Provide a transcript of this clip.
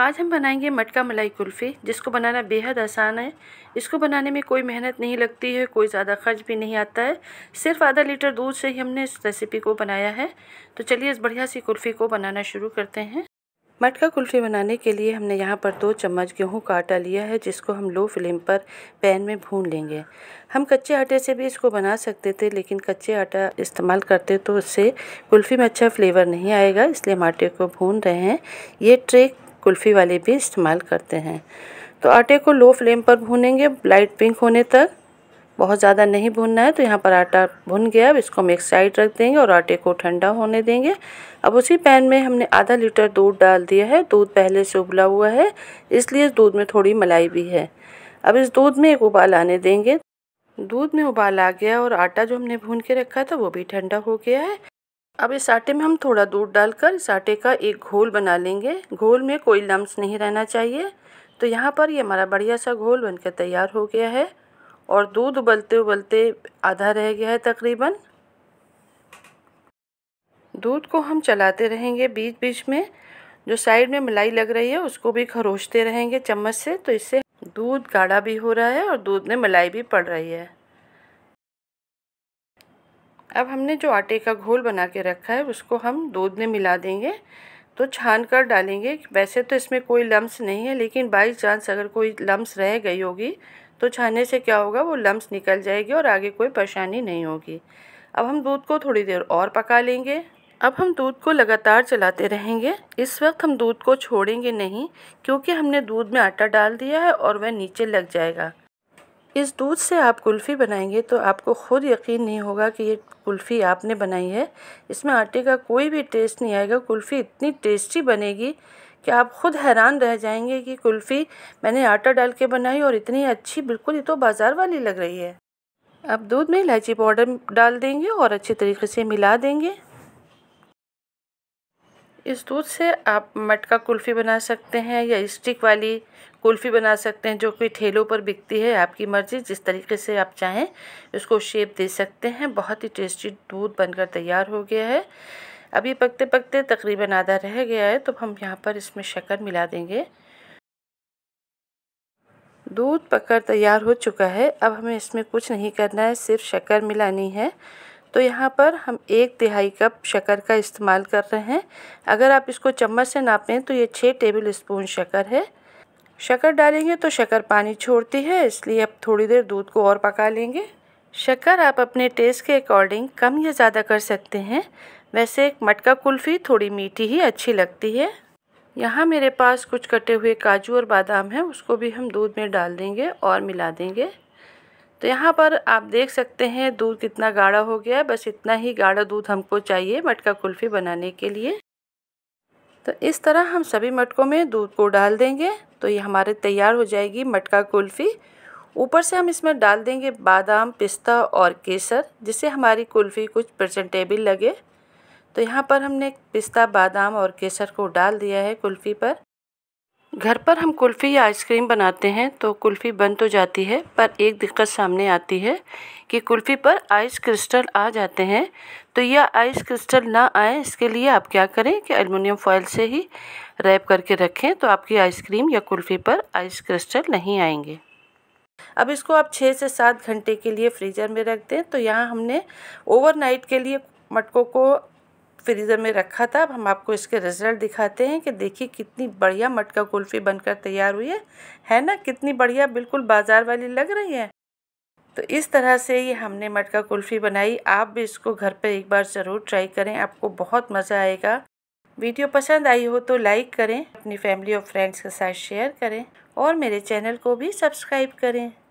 आज हम बनाएंगे मटका मलाई कुल्फ़ी जिसको बनाना बेहद आसान है इसको बनाने में कोई मेहनत नहीं लगती है कोई ज़्यादा खर्च भी नहीं आता है सिर्फ आधा लीटर दूध से ही हमने इस रेसिपी को बनाया है तो चलिए इस बढ़िया सी कुल्फ़ी को बनाना शुरू करते हैं मटका कुल्फ़ी बनाने के लिए हमने यहाँ पर दो चम्मच गेहूँ का आटा लिया है जिसको हम लो फ्लेम पर पैन में भून लेंगे हम कच्चे आटे से भी इसको बना सकते थे लेकिन कच्चे आटा इस्तेमाल करते तो उससे कुल्फ़ी में अच्छा फ्लेवर नहीं आएगा इसलिए हम आटे को भून रहे हैं ये ट्रिक कुल्फ़ी वाले भी इस्तेमाल करते हैं तो आटे को लो फ्लेम पर भूनेंगे लाइट पिंक होने तक बहुत ज़्यादा नहीं भूनना है तो यहाँ पर आटा भुन गया अब इसको हम एक साइड रख देंगे और आटे को ठंडा होने देंगे अब उसी पैन में हमने आधा लीटर दूध डाल दिया है दूध पहले से उबला हुआ है इसलिए दूध में थोड़ी मलाई भी है अब इस दूध में एक उबाल आने देंगे दूध में उबाल आ गया और आटा जो हमने भून के रखा था वो भी ठंडा हो गया है अब इस आटे में हम थोड़ा दूध डालकर इस आटे का एक घोल बना लेंगे घोल में कोई लम्स नहीं रहना चाहिए तो यहाँ पर ये हमारा बढ़िया सा घोल बनकर तैयार हो गया है और दूध उबलते उबलते आधा रह गया है तकरीबन दूध को हम चलाते रहेंगे बीच बीच में जो साइड में मलाई लग रही है उसको भी खरोचते रहेंगे चम्मच से तो इससे दूध गाढ़ा भी हो रहा है और दूध में मलाई भी पड़ रही है अब हमने जो आटे का घोल बना के रखा है उसको हम दूध में मिला देंगे तो छान कर डालेंगे वैसे तो इसमें कोई लम्स नहीं है लेकिन बाई चांस अगर कोई लम्स रह गई होगी तो छाने से क्या होगा वो लम्स निकल जाएगी और आगे कोई परेशानी नहीं होगी अब हम दूध को थोड़ी देर और पका लेंगे अब हम दूध को लगातार चलाते रहेंगे इस वक्त हम दूध को छोड़ेंगे नहीं क्योंकि हमने दूध में आटा डाल दिया है और वह नीचे लग जाएगा इस दूध से आप कुल्फ़ी बनाएंगे तो आपको ख़ुद यकीन नहीं होगा कि ये कुल्फ़ी आपने बनाई है इसमें आटे का कोई भी टेस्ट नहीं आएगा कुल्फ़ी इतनी टेस्टी बनेगी कि आप ख़ुद हैरान रह जाएंगे कि कुल्फ़ी मैंने आटा डाल के बनाई और इतनी अच्छी बिल्कुल ये तो बाज़ार वाली लग रही है अब दूध में इलायची पाउडर डाल देंगे और अच्छे तरीके से मिला देंगे इस दूध से आप मटका कुल्फ़ी बना सकते हैं या स्टिक वाली कुल्फ़ी बना सकते हैं जो कि ठेलों पर बिकती है आपकी मर्ज़ी जिस तरीके से आप चाहें इसको शेप दे सकते हैं बहुत ही टेस्टी दूध बनकर तैयार हो गया है अब ये पकते पकते तकरीबन आधा रह गया है तो हम यहाँ पर इसमें शक्कर मिला देंगे दूध पककर तैयार हो चुका है अब हमें इसमें कुछ नहीं करना है सिर्फ शक्कर मिलानी है तो यहाँ पर हम एक तिहाई कप शक्कर का इस्तेमाल कर रहे हैं अगर आप इसको चम्मच से नापें तो ये छः टेबल स्पून शक्कर है शक्कर डालेंगे तो शक्कर पानी छोड़ती है इसलिए अब थोड़ी देर दूध को और पका लेंगे शक्कर आप अपने टेस्ट के अकॉर्डिंग कम या ज़्यादा कर सकते हैं वैसे एक मटका कुल्फ़ी थोड़ी मीठी ही अच्छी लगती है यहाँ मेरे पास कुछ कटे हुए काजू और बादाम हैं उसको भी हम दूध में डाल देंगे और मिला देंगे तो यहाँ पर आप देख सकते हैं दूध कितना गाढ़ा हो गया है बस इतना ही गाढ़ा दूध हमको चाहिए मटका कुल्फ़ी बनाने के लिए तो इस तरह हम सभी मटकों में दूध को डाल देंगे तो ये हमारे तैयार हो जाएगी मटका कुल्फ़ी ऊपर से हम इसमें डाल देंगे बादाम पिस्ता और केसर जिससे हमारी कुल्फ़ी कुछ प्रजेंटेबल लगे तो यहाँ पर हमने पिस्ता बादाम और केसर को डाल दिया है कुल्फ़ी पर घर पर हम कुल्फ़ी या आइसक्रीम बनाते हैं तो कुल्फ़ी बन तो जाती है पर एक दिक्कत सामने आती है कि कुल्फ़ी पर आइस क्रिस्टल आ जाते हैं तो यह आइस क्रिस्टल ना आए इसके लिए आप क्या करें कि एलमिनियम फॉयल से ही रैप करके रखें तो आपकी आइसक्रीम या कुल्फ़ी पर आइस क्रिस्टल नहीं आएंगे अब इसको आप छः से सात घंटे के लिए फ्रीज़र में रख दें तो यहाँ हमने ओवरनाइट के लिए मटकों को फ्रीज़र में रखा था अब हम आपको इसके रिज़ल्ट दिखाते हैं कि देखिए कितनी बढ़िया मटका कुल्फ़ी बनकर तैयार हुई है है ना कितनी बढ़िया बिल्कुल बाज़ार वाली लग रही है तो इस तरह से ये हमने मटका कुल्फ़ी बनाई आप भी इसको घर पर एक बार ज़रूर ट्राई करें आपको बहुत मज़ा आएगा वीडियो पसंद आई हो तो लाइक करें अपनी फैमिली और फ्रेंड्स के साथ शेयर करें और मेरे चैनल को भी सब्सक्राइब करें